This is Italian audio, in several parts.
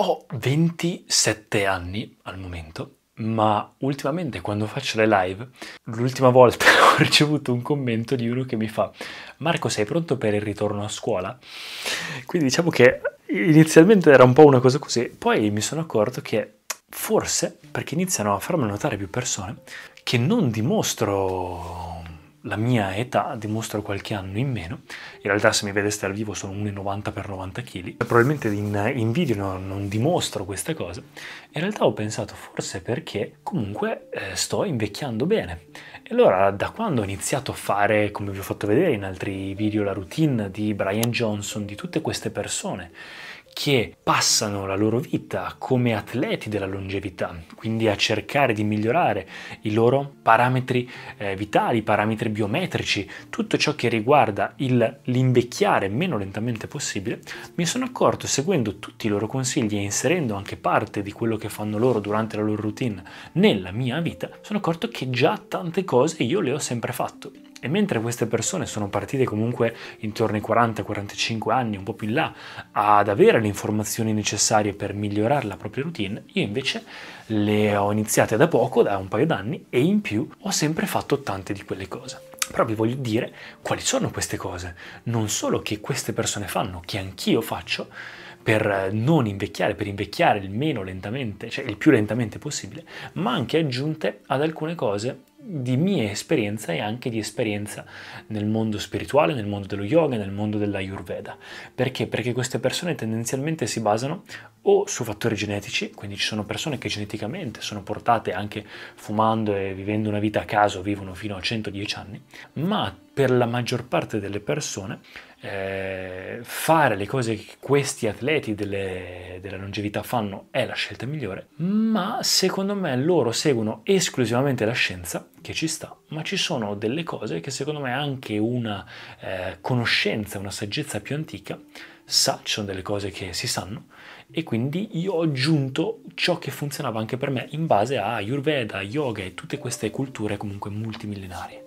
Ho 27 anni al momento, ma ultimamente quando faccio le live, l'ultima volta ho ricevuto un commento di uno che mi fa Marco sei pronto per il ritorno a scuola? Quindi diciamo che inizialmente era un po' una cosa così, poi mi sono accorto che forse, perché iniziano a farmi notare più persone, che non dimostro la mia età, dimostro qualche anno in meno. In realtà se mi vedeste al vivo sono 1,90 x 90 kg. Probabilmente in, in video no, non dimostro questa cosa. In realtà ho pensato forse perché comunque eh, sto invecchiando bene. E allora da quando ho iniziato a fare, come vi ho fatto vedere in altri video, la routine di Brian Johnson, di tutte queste persone che passano la loro vita come atleti della longevità, quindi a cercare di migliorare i loro parametri eh, vitali, parametri biometrici, tutto ciò che riguarda il, l'invecchiare meno lentamente possibile, mi sono accorto seguendo tutti i loro consigli e inserendo anche parte di quello che fanno loro durante la loro routine nella mia vita, sono accorto che già tante cose io le ho sempre fatto. E mentre queste persone sono partite comunque intorno ai 40-45 anni, un po' più in là, ad avere le informazioni necessarie per migliorare la propria routine, io invece le ho iniziate da poco, da un paio d'anni, e in più ho sempre fatto tante di quelle cose. Però vi voglio dire quali sono queste cose, non solo che queste persone fanno, che anch'io faccio, per non invecchiare, per invecchiare il meno lentamente, cioè il più lentamente possibile, ma anche aggiunte ad alcune cose di mia esperienza e anche di esperienza nel mondo spirituale, nel mondo dello yoga, nel mondo dell'ayurveda. Perché? Perché queste persone tendenzialmente si basano o su fattori genetici, quindi ci sono persone che geneticamente sono portate anche fumando e vivendo una vita a caso, vivono fino a 110 anni, ma per la maggior parte delle persone eh, fare le cose che questi atleti delle, della longevità fanno è la scelta migliore, ma secondo me loro seguono esclusivamente la scienza che ci sta, ma ci sono delle cose che secondo me anche una eh, conoscenza, una saggezza più antica sa, ci sono delle cose che si sanno e quindi io ho aggiunto ciò che funzionava anche per me in base a Ayurveda, yoga e tutte queste culture comunque multimillenarie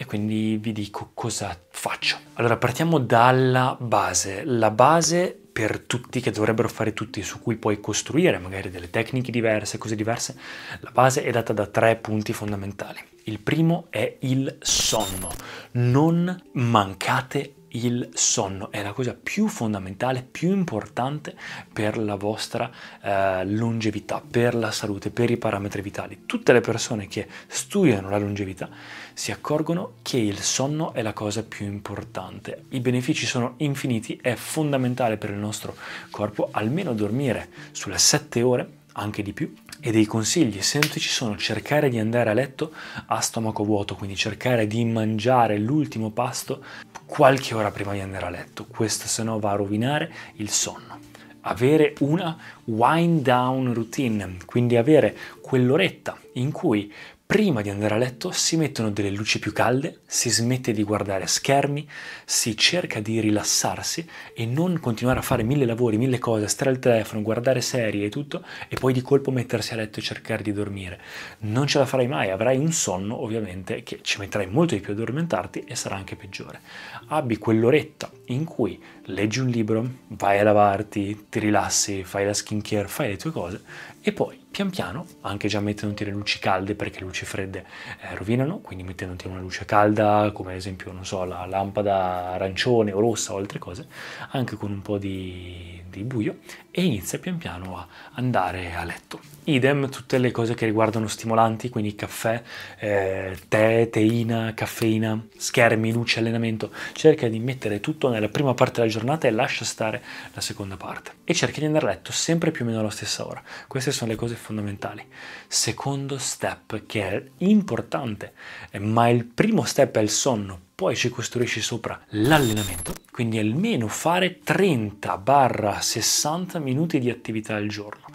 e quindi vi dico cosa faccio. Allora partiamo dalla base. La base per tutti che dovrebbero fare tutti, su cui puoi costruire magari delle tecniche diverse, cose diverse, la base è data da tre punti fondamentali. Il primo è il sonno. Non mancate il sonno è la cosa più fondamentale, più importante per la vostra eh, longevità, per la salute, per i parametri vitali. Tutte le persone che studiano la longevità si accorgono che il sonno è la cosa più importante. I benefici sono infiniti, è fondamentale per il nostro corpo almeno dormire sulle 7 ore, anche di più, e dei consigli semplici sono cercare di andare a letto a stomaco vuoto, quindi cercare di mangiare l'ultimo pasto qualche ora prima di andare a letto, questo se no va a rovinare il sonno. Avere una wind down routine, quindi avere quell'oretta in cui prima di andare a letto si mettono delle luci più calde, si smette di guardare schermi, si cerca di rilassarsi e non continuare a fare mille lavori, mille cose, stare al telefono, guardare serie e tutto e poi di colpo mettersi a letto e cercare di dormire. Non ce la farai mai, avrai un sonno ovviamente che ci metterai molto di più ad addormentarti e sarà anche peggiore. Abbi quell'oretta in cui leggi un libro, vai a lavarti, ti rilassi, fai la skin skincare, fai le tue cose e poi pian piano, anche già mettendoti le luci calde perché le luci fredde eh, rovinano, quindi mettendoti una luce calda come ad esempio non so, la lampada arancione o rossa o altre cose, anche con un po' di, di buio e inizia pian piano a andare a letto. Idem tutte le cose che riguardano stimolanti, quindi caffè, eh, tè, teina, caffeina, schermi, luce, allenamento, cerca di mettere tutto nella prima parte della giornata e lascia stare la seconda parte e cerca di andare a letto sempre più o meno alla stessa ora. Queste sono le cose fondamentali. Secondo step che è importante, eh, ma il primo step è il sonno, poi ci costruisci sopra l'allenamento, quindi almeno fare 30-60 minuti di attività al giorno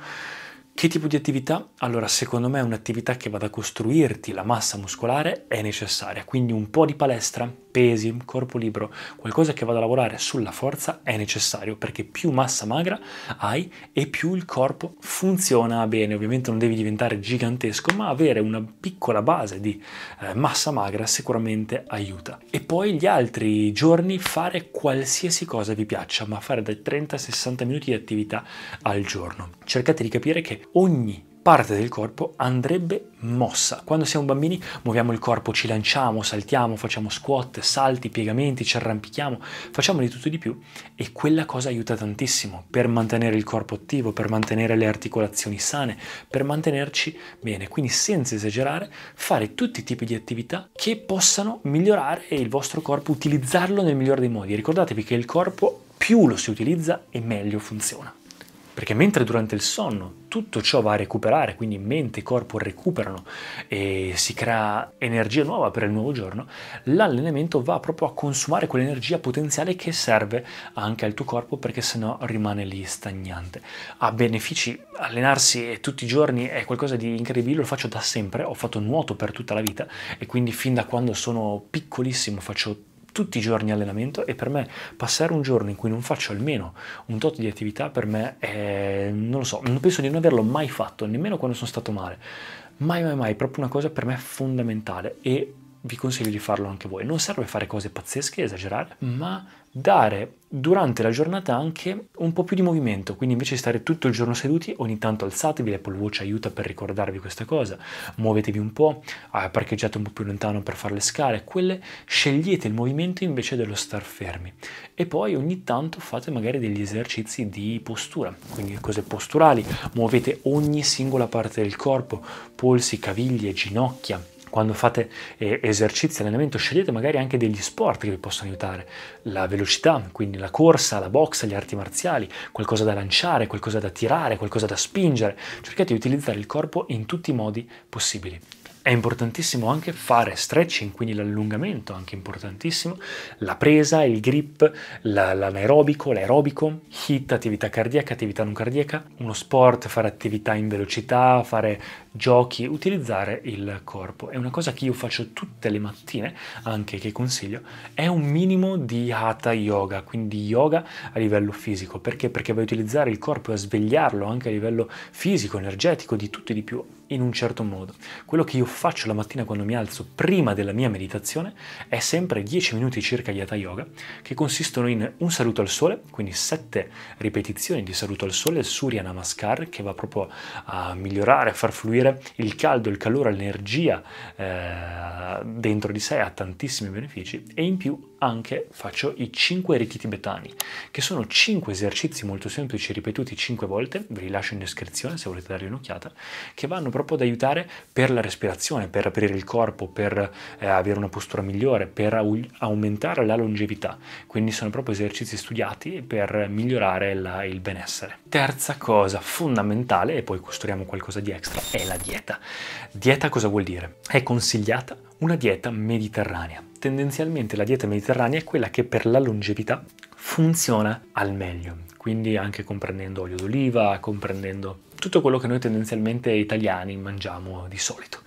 che tipo di attività? Allora, secondo me un'attività che vada a costruirti la massa muscolare è necessaria, quindi un po' di palestra, pesi, corpo libero, qualcosa che vada a lavorare sulla forza è necessario, perché più massa magra hai e più il corpo funziona bene. Ovviamente non devi diventare gigantesco, ma avere una piccola base di eh, massa magra sicuramente aiuta. E poi gli altri giorni fare qualsiasi cosa vi piaccia, ma fare dai 30 60 minuti di attività al giorno. Cercate di capire che ogni parte del corpo andrebbe mossa. Quando siamo bambini muoviamo il corpo, ci lanciamo, saltiamo, facciamo squat, salti, piegamenti, ci arrampichiamo, facciamo di tutto e di più e quella cosa aiuta tantissimo per mantenere il corpo attivo, per mantenere le articolazioni sane, per mantenerci bene. Quindi senza esagerare, fare tutti i tipi di attività che possano migliorare il vostro corpo, utilizzarlo nel migliore dei modi. Ricordatevi che il corpo più lo si utilizza e meglio funziona. Perché mentre durante il sonno tutto ciò va a recuperare, quindi mente e corpo recuperano e si crea energia nuova per il nuovo giorno, l'allenamento va proprio a consumare quell'energia potenziale che serve anche al tuo corpo perché sennò rimane lì stagnante. Ha benefici, allenarsi tutti i giorni è qualcosa di incredibile, lo faccio da sempre, ho fatto nuoto per tutta la vita e quindi fin da quando sono piccolissimo faccio tutti i giorni allenamento e per me passare un giorno in cui non faccio almeno un tot di attività per me è, non lo so, non penso di non averlo mai fatto, nemmeno quando sono stato male. Mai, mai, mai, proprio una cosa per me fondamentale e vi consiglio di farlo anche voi. Non serve fare cose pazzesche, esagerare, ma dare durante la giornata anche un po' più di movimento, quindi invece di stare tutto il giorno seduti, ogni tanto alzatevi, l'Apple Watch aiuta per ricordarvi questa cosa, muovetevi un po', ah, parcheggiate un po' più lontano per fare le scale, quelle scegliete il movimento invece dello star fermi e poi ogni tanto fate magari degli esercizi di postura, quindi cose posturali, muovete ogni singola parte del corpo, polsi, caviglie, ginocchia, quando fate eh, esercizi, allenamento, scegliete magari anche degli sport che vi possono aiutare, la velocità, quindi la corsa, la box, gli arti marziali, qualcosa da lanciare, qualcosa da tirare, qualcosa da spingere, cercate di utilizzare il corpo in tutti i modi possibili. È importantissimo anche fare stretching, quindi l'allungamento, anche importantissimo, la presa, il grip, l'anaerobico, l'aerobico, hit, attività cardiaca, attività non cardiaca, uno sport, fare attività in velocità, fare giochi, utilizzare il corpo. È una cosa che io faccio tutte le mattine, anche che consiglio, è un minimo di hatha yoga, quindi yoga a livello fisico. Perché? Perché vai a utilizzare il corpo e a svegliarlo anche a livello fisico, energetico, di tutto e di più in un certo modo. Quello che io faccio la mattina quando mi alzo prima della mia meditazione è sempre 10 minuti circa di hatha yoga che consistono in un saluto al sole, quindi 7 ripetizioni di saluto al sole, il Surya Namaskar che va proprio a migliorare, a far fluire avere il caldo, il calore, l'energia eh, dentro di sé, ha tantissimi benefici e in più anche faccio i 5 riti tibetani, che sono 5 esercizi molto semplici ripetuti 5 volte, ve li lascio in descrizione se volete dargli un'occhiata, che vanno proprio ad aiutare per la respirazione, per aprire il corpo, per eh, avere una postura migliore, per aumentare la longevità. Quindi sono proprio esercizi studiati per migliorare la, il benessere. Terza cosa fondamentale, e poi costruiamo qualcosa di extra, è la dieta. Dieta cosa vuol dire? È consigliata una dieta mediterranea tendenzialmente la dieta mediterranea è quella che per la longevità funziona al meglio, quindi anche comprendendo olio d'oliva, comprendendo tutto quello che noi tendenzialmente italiani mangiamo di solito.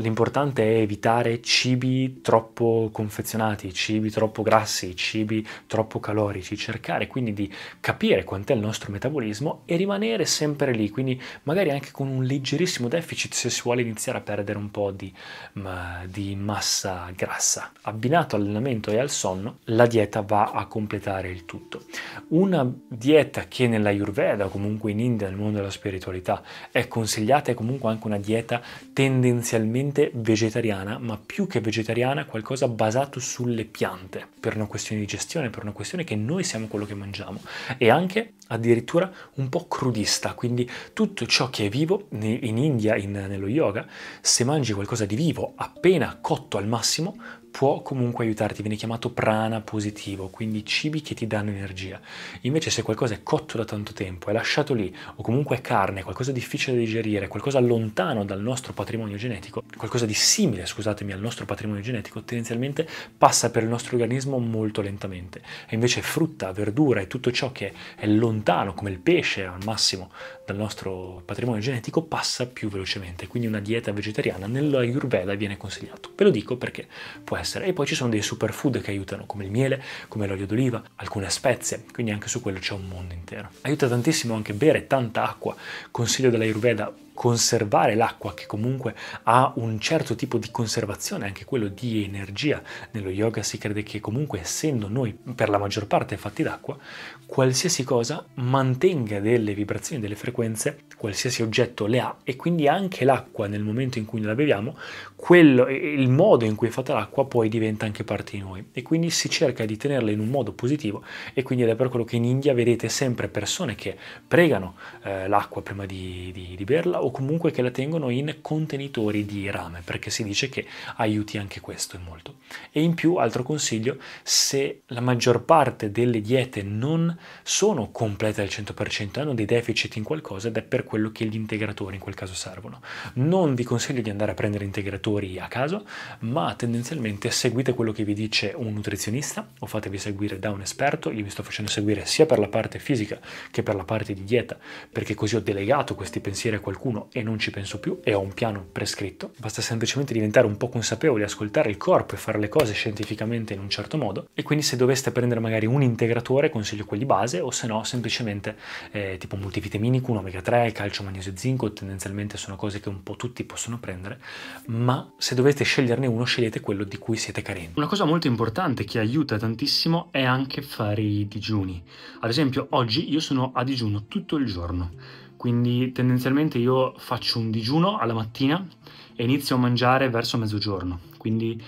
L'importante è evitare cibi troppo confezionati, cibi troppo grassi, cibi troppo calorici, cercare quindi di capire quant'è il nostro metabolismo e rimanere sempre lì, quindi magari anche con un leggerissimo deficit se si vuole iniziare a perdere un po' di, ma, di massa grassa. Abbinato all'allenamento e al sonno, la dieta va a completare il tutto. Una dieta che nella Ayurveda o comunque in India, nel mondo della spiritualità, è consigliata è comunque anche una dieta tendenzialmente prevalentemente vegetariana, ma più che vegetariana qualcosa basato sulle piante, per una questione di gestione, per una questione che noi siamo quello che mangiamo e anche addirittura un po' crudista, quindi tutto ciò che è vivo in India, in, nello yoga, se mangi qualcosa di vivo appena cotto al massimo, può comunque aiutarti, viene chiamato prana positivo, quindi cibi che ti danno energia. Invece se qualcosa è cotto da tanto tempo, è lasciato lì, o comunque è carne, qualcosa difficile da digerire, qualcosa lontano dal nostro patrimonio genetico, qualcosa di simile, scusatemi, al nostro patrimonio genetico, tendenzialmente passa per il nostro organismo molto lentamente. E invece frutta, verdura e tutto ciò che è lontano lontano, come il pesce al massimo, dal nostro patrimonio genetico, passa più velocemente. Quindi una dieta vegetariana nell'Ayurveda viene consigliato. Ve lo dico perché può essere. E poi ci sono dei superfood che aiutano, come il miele, come l'olio d'oliva, alcune spezie, quindi anche su quello c'è un mondo intero. Aiuta tantissimo anche bere tanta acqua. Consiglio dell'Ayurveda conservare l'acqua che comunque ha un certo tipo di conservazione, anche quello di energia. Nello yoga si crede che comunque essendo noi per la maggior parte fatti d'acqua, qualsiasi cosa mantenga delle vibrazioni, delle frequenze, qualsiasi oggetto le ha e quindi anche l'acqua nel momento in cui la beviamo, quello, il modo in cui è fatta l'acqua poi diventa anche parte di noi e quindi si cerca di tenerla in un modo positivo e quindi ed è per quello che in India vedete sempre persone che pregano eh, l'acqua prima di, di, di berla o comunque che la tengono in contenitori di rame perché si dice che aiuti anche questo e molto. E in più, altro consiglio, se la maggior parte delle diete non sono complete al 100%, hanno dei deficit in qualcosa ed è per quello che gli integratori in quel caso servono. Non vi consiglio di andare a prendere integratori a caso, ma tendenzialmente seguite quello che vi dice un nutrizionista o fatevi seguire da un esperto. Io vi sto facendo seguire sia per la parte fisica che per la parte di dieta, perché così ho delegato questi pensieri a qualcuno giorno e non ci penso più e ho un piano prescritto, basta semplicemente diventare un po' consapevoli, ascoltare il corpo e fare le cose scientificamente in un certo modo e quindi se doveste prendere magari un integratore consiglio quelli base o se no semplicemente eh, tipo un multivitaminico, un omega 3, calcio, magnesio, zinco, tendenzialmente sono cose che un po' tutti possono prendere, ma se dovete sceglierne uno scegliete quello di cui siete carenti. Una cosa molto importante che aiuta tantissimo è anche fare i digiuni. Ad esempio oggi io sono a digiuno tutto il giorno quindi tendenzialmente io faccio un digiuno alla mattina e inizio a mangiare verso mezzogiorno. Quindi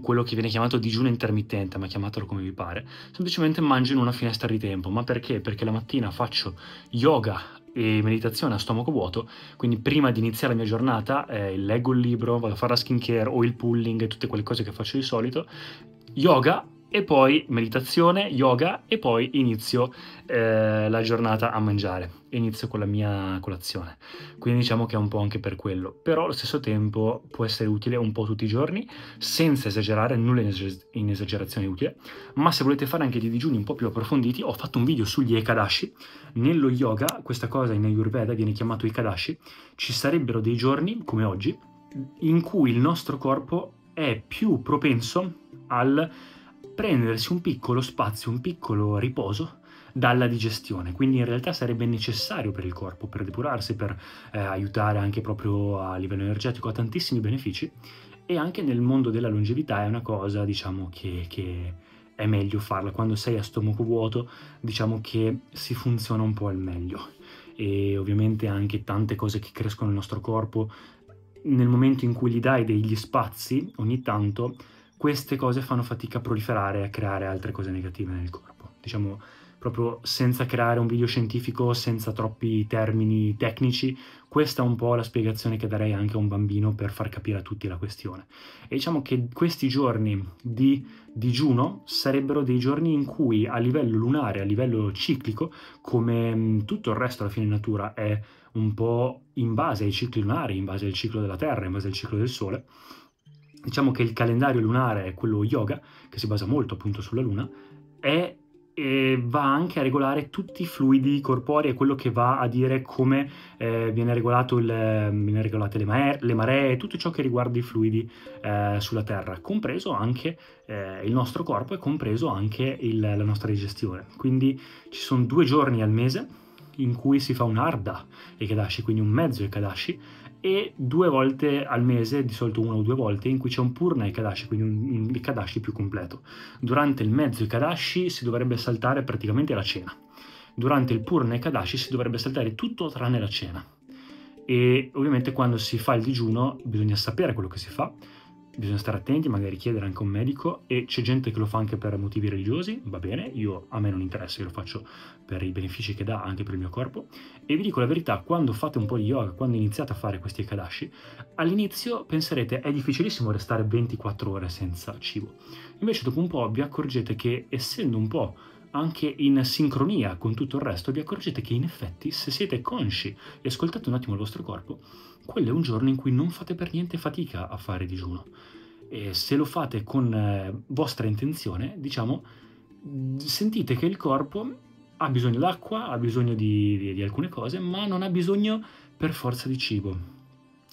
quello che viene chiamato digiuno intermittente, ma chiamatelo come vi pare. Semplicemente mangio in una finestra di tempo. Ma perché? Perché la mattina faccio yoga e meditazione a stomaco vuoto, quindi prima di iniziare la mia giornata eh, leggo il libro, vado a fare la skincare o il pulling e tutte quelle cose che faccio di solito. Yoga e poi meditazione, yoga e poi inizio eh, la giornata a mangiare, inizio con la mia colazione. Quindi diciamo che è un po' anche per quello, però allo stesso tempo può essere utile un po' tutti i giorni, senza esagerare, nulla in, esager- in esagerazione utile, ma se volete fare anche dei digiuni un po' più approfonditi, ho fatto un video sugli Ekadashi, nello yoga, questa cosa in Ayurveda viene chiamato Ekadashi, ci sarebbero dei giorni, come oggi, in cui il nostro corpo è più propenso al prendersi un piccolo spazio, un piccolo riposo dalla digestione, quindi in realtà sarebbe necessario per il corpo, per depurarsi, per eh, aiutare anche proprio a livello energetico, ha tantissimi benefici e anche nel mondo della longevità è una cosa diciamo che, che è meglio farla, quando sei a stomaco vuoto diciamo che si funziona un po' al meglio e ovviamente anche tante cose che crescono nel nostro corpo nel momento in cui gli dai degli spazi ogni tanto queste cose fanno fatica a proliferare e a creare altre cose negative nel corpo. Diciamo proprio senza creare un video scientifico, senza troppi termini tecnici, questa è un po' la spiegazione che darei anche a un bambino per far capire a tutti la questione. E diciamo che questi giorni di digiuno sarebbero dei giorni in cui a livello lunare, a livello ciclico, come mm, tutto il resto alla fine natura è un po' in base ai cicli lunari, in base al ciclo della Terra, in base al ciclo del Sole, diciamo che il calendario lunare, è quello yoga, che si basa molto appunto sulla luna, è, eh, va anche a regolare tutti i fluidi corporei, è quello che va a dire come eh, viene, regolato il, ehm, viene regolate le, mare, le maree, tutto ciò che riguarda i fluidi eh, sulla Terra, compreso anche eh, il nostro corpo e compreso anche il, la nostra digestione. Quindi ci sono due giorni al mese in cui si fa un Arda e Kadashi, quindi un mezzo e Kadashi, e due volte al mese, di solito una o due volte, in cui c'è un purna ai Kadashi, quindi un, un Kadashi più completo. Durante il mezzo Kadashi si dovrebbe saltare praticamente la cena. Durante il purna ai Kadashi si dovrebbe saltare tutto tranne la cena. E ovviamente quando si fa il digiuno bisogna sapere quello che si fa, bisogna stare attenti, magari chiedere anche un medico e c'è gente che lo fa anche per motivi religiosi, va bene, io a me non interessa, io lo faccio per i benefici che dà anche per il mio corpo e vi dico la verità, quando fate un po' di yoga, quando iniziate a fare questi ekadashi, all'inizio penserete è difficilissimo restare 24 ore senza cibo. Invece dopo un po' vi accorgete che essendo un po' anche in sincronia con tutto il resto, vi accorgete che in effetti se siete consci e ascoltate un attimo il vostro corpo, quello è un giorno in cui non fate per niente fatica a fare digiuno. E se lo fate con eh, vostra intenzione, diciamo, sentite che il corpo ha bisogno d'acqua, ha bisogno di, di, di alcune cose, ma non ha bisogno per forza di cibo.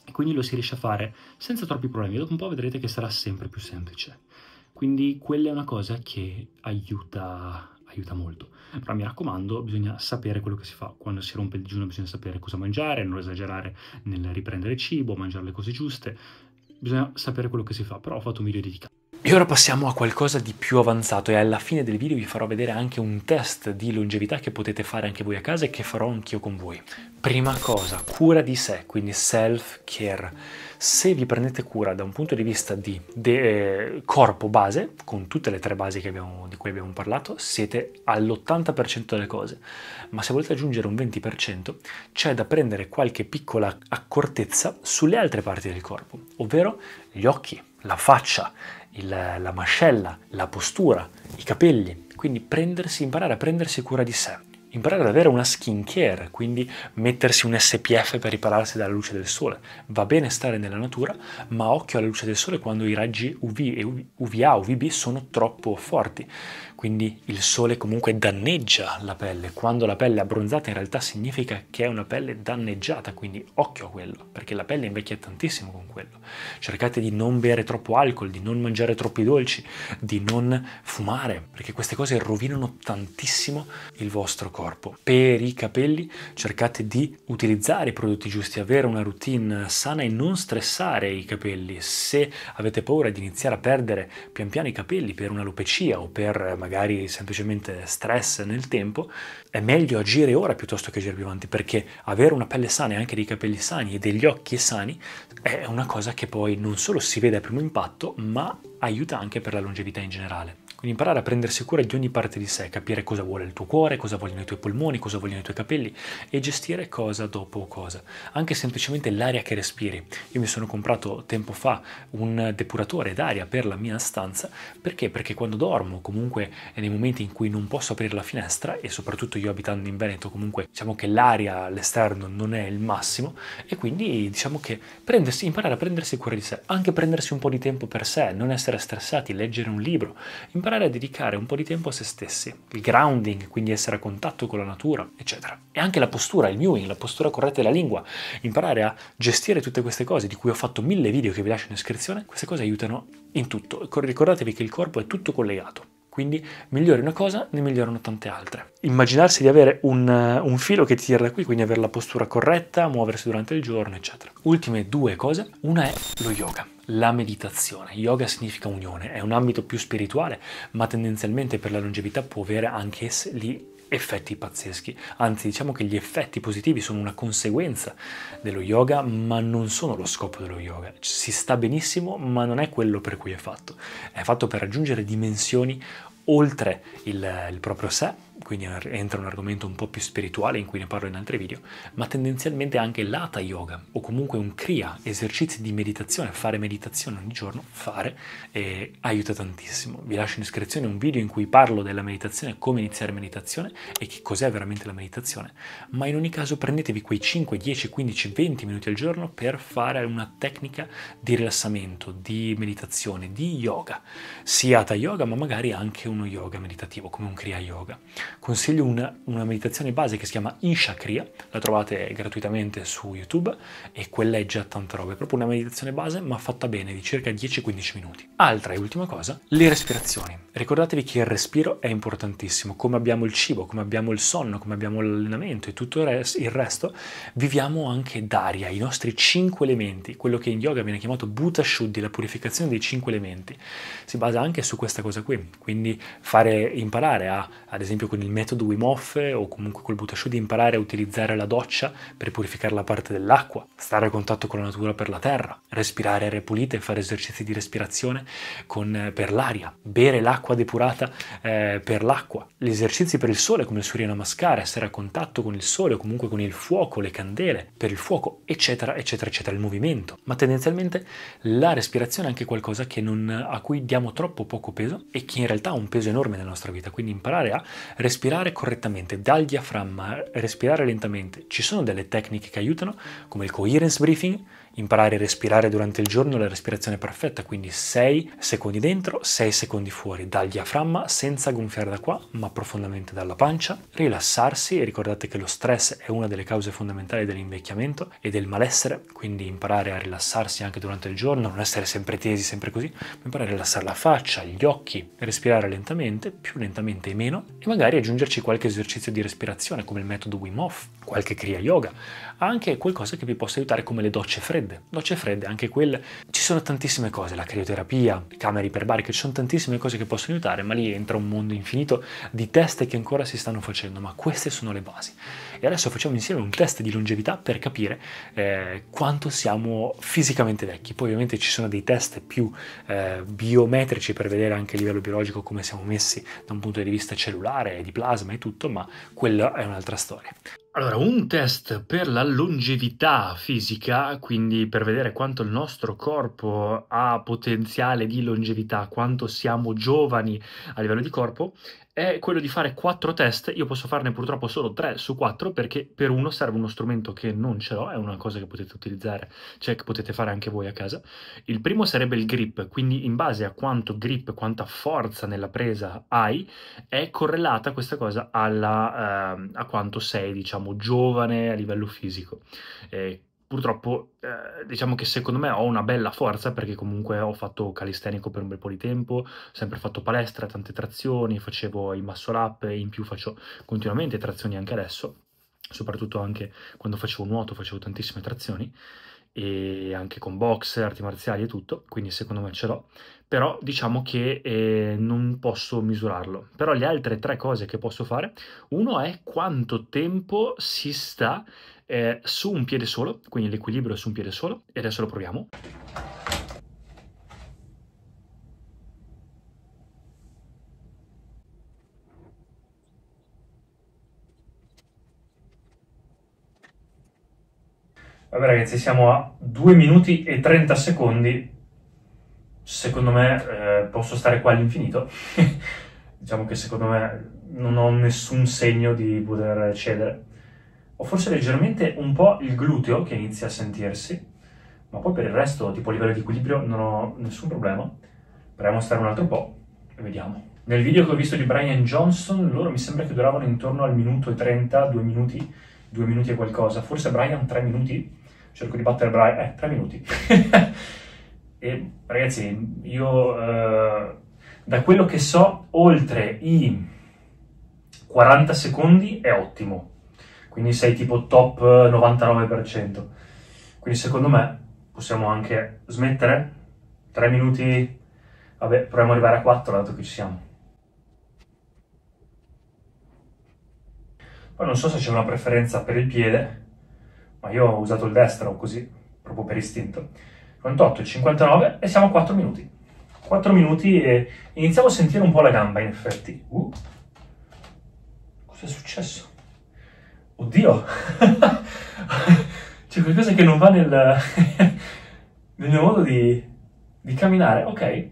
E quindi lo si riesce a fare senza troppi problemi. Dopo un po' vedrete che sarà sempre più semplice. Quindi quella è una cosa che aiuta aiuta molto. Però mi raccomando, bisogna sapere quello che si fa. Quando si rompe il digiuno bisogna sapere cosa mangiare, non esagerare nel riprendere cibo, mangiare le cose giuste. Bisogna sapere quello che si fa, però ho fatto un video dedicato. E ora passiamo a qualcosa di più avanzato e alla fine del video vi farò vedere anche un test di longevità che potete fare anche voi a casa e che farò anch'io con voi. Prima cosa, cura di sé, quindi self care se vi prendete cura da un punto di vista di de, eh, corpo base, con tutte le tre basi abbiamo, di cui abbiamo parlato, siete all'80% delle cose, ma se volete aggiungere un 20% c'è da prendere qualche piccola accortezza sulle altre parti del corpo, ovvero gli occhi, la faccia, il, la mascella, la postura, i capelli, quindi prendersi, imparare a prendersi cura di sé imparare ad avere una skin care, quindi mettersi un SPF per ripararsi dalla luce del sole. Va bene stare nella natura, ma occhio alla luce del sole quando i raggi UV e UVA, UVB sono troppo forti quindi il sole comunque danneggia la pelle. Quando la pelle è abbronzata in realtà significa che è una pelle danneggiata, quindi occhio a quello, perché la pelle invecchia tantissimo con quello. Cercate di non bere troppo alcol, di non mangiare troppi dolci, di non fumare, perché queste cose rovinano tantissimo il vostro corpo. Per i capelli cercate di utilizzare i prodotti giusti, avere una routine sana e non stressare i capelli. Se avete paura di iniziare a perdere pian piano i capelli per una lupecia o per magari eh, magari semplicemente stress nel tempo, è meglio agire ora piuttosto che agire più avanti, perché avere una pelle sana e anche dei capelli sani e degli occhi sani è una cosa che poi non solo si vede a primo impatto, ma aiuta anche per la longevità in generale. Quindi imparare a prendersi cura di ogni parte di sé, capire cosa vuole il tuo cuore, cosa vogliono i tuoi polmoni, cosa vogliono i tuoi capelli e gestire cosa dopo cosa. Anche semplicemente l'aria che respiri. Io mi sono comprato tempo fa un depuratore d'aria per la mia stanza perché? Perché quando dormo, comunque nei momenti in cui non posso aprire la finestra e soprattutto io abitando in Veneto comunque diciamo che l'aria all'esterno non è il massimo e quindi diciamo che prendersi, imparare a prendersi cura di sé, anche prendersi un po' di tempo per sé, non essere stressati, leggere un libro, imparare imparare a dedicare un po' di tempo a se stessi, il grounding, quindi essere a contatto con la natura, eccetera. E anche la postura, il mewing, la postura corretta della lingua, imparare a gestire tutte queste cose di cui ho fatto mille video che vi lascio in descrizione, queste cose aiutano in tutto. Ricordatevi che il corpo è tutto collegato. Quindi migliori una cosa, ne migliorano tante altre. Immaginarsi di avere un, un, filo che ti tira da qui, quindi avere la postura corretta, muoversi durante il giorno, eccetera. Ultime due cose, una è lo yoga la meditazione. Yoga significa unione, è un ambito più spirituale, ma tendenzialmente per la longevità può avere anche lì effetti pazzeschi. Anzi, diciamo che gli effetti positivi sono una conseguenza dello yoga, ma non sono lo scopo dello yoga. Si sta benissimo, ma non è quello per cui è fatto. È fatto per raggiungere dimensioni oltre il, il proprio sé quindi entra un argomento un po' più spirituale in cui ne parlo in altri video, ma tendenzialmente anche l'ata yoga o comunque un kriya, esercizi di meditazione, fare meditazione ogni giorno, fare eh, aiuta tantissimo. Vi lascio in descrizione un video in cui parlo della meditazione, come iniziare meditazione e che cos'è veramente la meditazione, ma in ogni caso prendetevi quei 5, 10, 15, 20 minuti al giorno per fare una tecnica di rilassamento, di meditazione, di yoga, sia Hatha yoga ma magari anche uno yoga meditativo come un kriya yoga consiglio una, una meditazione base che si chiama Inshakriya, la trovate gratuitamente su YouTube e quella è già tanta roba, è proprio una meditazione base ma fatta bene di circa 10-15 minuti. Altra e ultima cosa, le respirazioni. Ricordatevi che il respiro è importantissimo, come abbiamo il cibo, come abbiamo il sonno, come abbiamo l'allenamento e tutto il resto, viviamo anche d'aria, i nostri cinque elementi, quello che in yoga viene chiamato Buddha Shuddhi, la purificazione dei cinque elementi. Si basa anche su questa cosa qui, quindi fare imparare a, ad esempio con il il metodo Wim Hof o comunque col Butashu di imparare a utilizzare la doccia per purificare la parte dell'acqua, stare a contatto con la natura per la terra, respirare aria pulita e fare esercizi di respirazione con, eh, per l'aria, bere l'acqua depurata eh, per l'acqua, gli esercizi per il sole come il Surya Namaskar, essere a contatto con il sole o comunque con il fuoco, le candele per il fuoco, eccetera, eccetera, eccetera, il movimento. Ma tendenzialmente la respirazione è anche qualcosa non, a cui diamo troppo poco peso e che in realtà ha un peso enorme nella nostra vita, quindi imparare a respirare respirare correttamente dal diaframma, respirare lentamente, ci sono delle tecniche che aiutano, come il coherence breathing, imparare a respirare durante il giorno la respirazione perfetta, quindi 6 secondi dentro, 6 secondi fuori, dal diaframma senza gonfiare da qua, ma profondamente dalla pancia, rilassarsi e ricordate che lo stress è una delle cause fondamentali dell'invecchiamento e del malessere, quindi imparare a rilassarsi anche durante il giorno, non essere sempre tesi, sempre così, ma imparare a rilassare la faccia, gli occhi, respirare lentamente, più lentamente e meno, e magari aggiungerci qualche esercizio di respirazione come il metodo Wim Hof, qualche Kriya Yoga, anche qualcosa che vi possa aiutare come le docce fredde. Docce fredde, anche quelle. Ci sono tantissime cose, la crioterapia, camere iperbariche, ci sono tantissime cose che possono aiutare, ma lì entra un mondo infinito di test che ancora si stanno facendo, ma queste sono le basi. E adesso facciamo insieme un test di longevità per capire eh, quanto siamo fisicamente vecchi. Poi ovviamente ci sono dei test più eh, biometrici per vedere anche a livello biologico come siamo messi da un punto di vista cellulare, di plasma e tutto, ma quella è un'altra storia. Allora, un test per la longevità fisica, quindi per vedere quanto il nostro corpo ha potenziale di longevità, quanto siamo giovani a livello di corpo, è quello di fare quattro test, io posso farne purtroppo solo tre su quattro perché per uno serve uno strumento che non ce l'ho, è una cosa che potete utilizzare, cioè che potete fare anche voi a casa. Il primo sarebbe il grip, quindi in base a quanto grip, quanta forza nella presa hai, è correlata questa cosa alla, eh, a quanto sei, diciamo, giovane a livello fisico. Eh, purtroppo eh, diciamo che secondo me ho una bella forza perché comunque ho fatto calistenico per un bel po' di tempo, ho sempre fatto palestra, tante trazioni, facevo i muscle up e in più faccio continuamente trazioni anche adesso, soprattutto anche quando facevo nuoto facevo tantissime trazioni e anche con box, arti marziali e tutto, quindi secondo me ce l'ho, però diciamo che eh, non posso misurarlo. Però le altre tre cose che posso fare, uno è quanto tempo si sta eh, su un piede solo, quindi l'equilibrio è su un piede solo, e adesso lo proviamo. Vabbè ragazzi, siamo a 2 minuti e 30 secondi. Secondo me eh, posso stare qua all'infinito. diciamo che secondo me non ho nessun segno di poter cedere o forse leggermente un po' il gluteo che inizia a sentirsi, ma poi per il resto, tipo a livello di equilibrio, non ho nessun problema. Proviamo a stare un altro po' e vediamo. Nel video che ho visto di Brian Johnson, loro mi sembra che duravano intorno al minuto e 30, 2 minuti, 2 minuti e qualcosa, forse Brian 3 minuti, cerco di battere Brian, eh, 3 minuti. e ragazzi, io eh, da quello che so, oltre i 40 secondi è ottimo, quindi sei tipo top 99%. Eh, quindi secondo me possiamo anche smettere, 3 minuti, vabbè proviamo ad arrivare a 4 dato che ci siamo. Poi non so se c'è una preferenza per il piede, ma io ho usato il destro così, proprio per istinto. 28 e 59 e siamo a 4 minuti. 4 minuti e iniziamo a sentire un po' la gamba in effetti. Uh, cos'è successo? oddio, c'è cioè, qualcosa che non va nel, nel mio modo di, di camminare. Ok,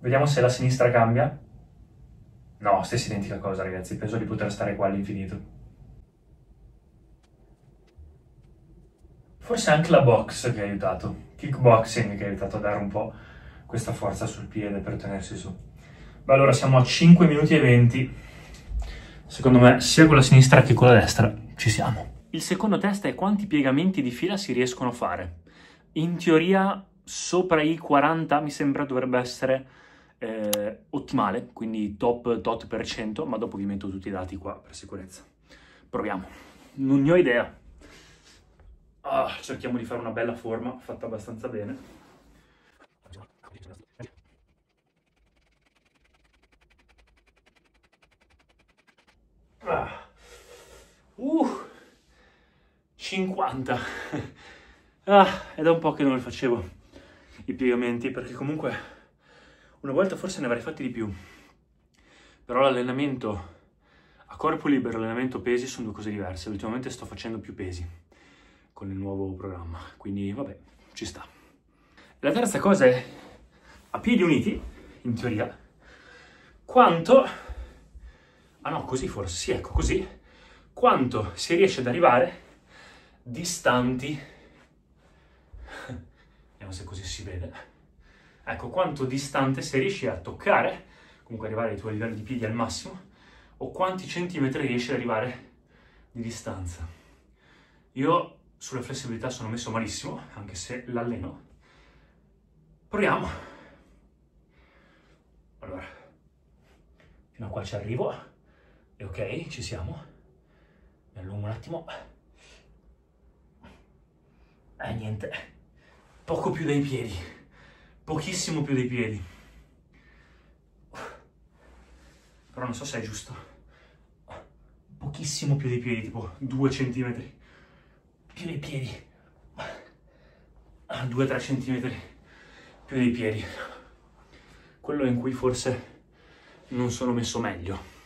vediamo se la sinistra cambia. No, stessa identica cosa, ragazzi. Penso di poter stare qua all'infinito. Forse anche la box che ha aiutato, kickboxing che ha aiutato a dare un po' questa forza sul piede per tenersi su. Beh, allora siamo a 5 minuti e 20. Secondo me sia con la sinistra che con la destra ci siamo. Il secondo test è quanti piegamenti di fila si riescono a fare. In teoria sopra i 40 mi sembra dovrebbe essere eh, ottimale, quindi top tot per cento, ma dopo vi metto tutti i dati qua per sicurezza. Proviamo. Non ne ho idea. Ah, cerchiamo di fare una bella forma, fatta abbastanza bene. Ah. Uh, 50. ah, è da un po' che non li facevo i piegamenti, perché comunque una volta forse ne avrei fatti di più. Però l'allenamento a corpo libero e allenamento pesi sono due cose diverse. Ultimamente sto facendo più pesi con il nuovo programma, quindi vabbè, ci sta. La terza cosa è a piedi uniti, in teoria, quanto... Ah no, così forse, sì, ecco, così quanto si riesce ad arrivare distanti, vediamo se così si vede, ecco quanto distante se riesci a toccare, comunque arrivare ai tuoi livelli di piedi al massimo, o quanti centimetri riesci ad arrivare di distanza. Io sulla flessibilità sono messo malissimo, anche se l'alleno. Proviamo. Allora, fino a qua ci arrivo, E ok, ci siamo mi allungo un attimo e eh, niente poco più dei piedi pochissimo più dei piedi però non so se è giusto pochissimo più dei piedi tipo 2 cm più dei piedi 2-3 ah, centimetri più dei piedi quello in cui forse non sono messo meglio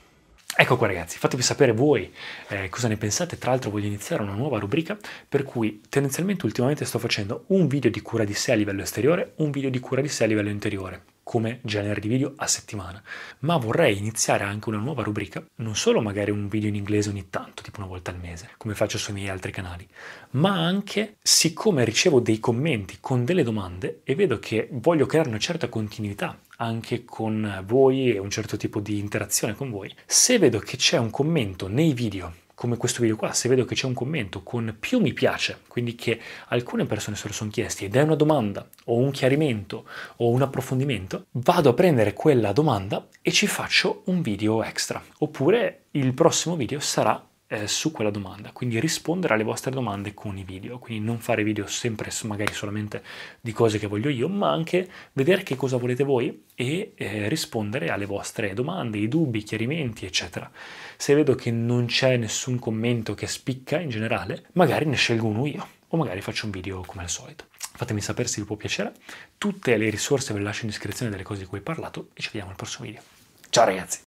Ecco qua ragazzi, fatemi sapere voi eh, cosa ne pensate, tra l'altro voglio iniziare una nuova rubrica per cui tendenzialmente ultimamente sto facendo un video di cura di sé a livello esteriore, un video di cura di sé a livello interiore come genere di video a settimana, ma vorrei iniziare anche una nuova rubrica, non solo magari un video in inglese ogni tanto, tipo una volta al mese, come faccio sui miei altri canali, ma anche siccome ricevo dei commenti con delle domande e vedo che voglio creare una certa continuità anche con voi e un certo tipo di interazione con voi, se vedo che c'è un commento nei video come questo video qua, se vedo che c'è un commento con più mi piace, quindi che alcune persone se lo sono chiesti ed è una domanda o un chiarimento o un approfondimento, vado a prendere quella domanda e ci faccio un video extra. Oppure il prossimo video sarà eh, su quella domanda, quindi rispondere alle vostre domande con i video, quindi non fare video sempre magari solamente di cose che voglio io, ma anche vedere che cosa volete voi e eh, rispondere alle vostre domande, i dubbi, i chiarimenti, eccetera. Se vedo che non c'è nessun commento che spicca in generale, magari ne scelgo uno io o magari faccio un video come al solito. Fatemi sapere se vi può piacere, tutte le risorse ve le lascio in descrizione delle cose di cui ho parlato e ci vediamo al prossimo video. Ciao ragazzi!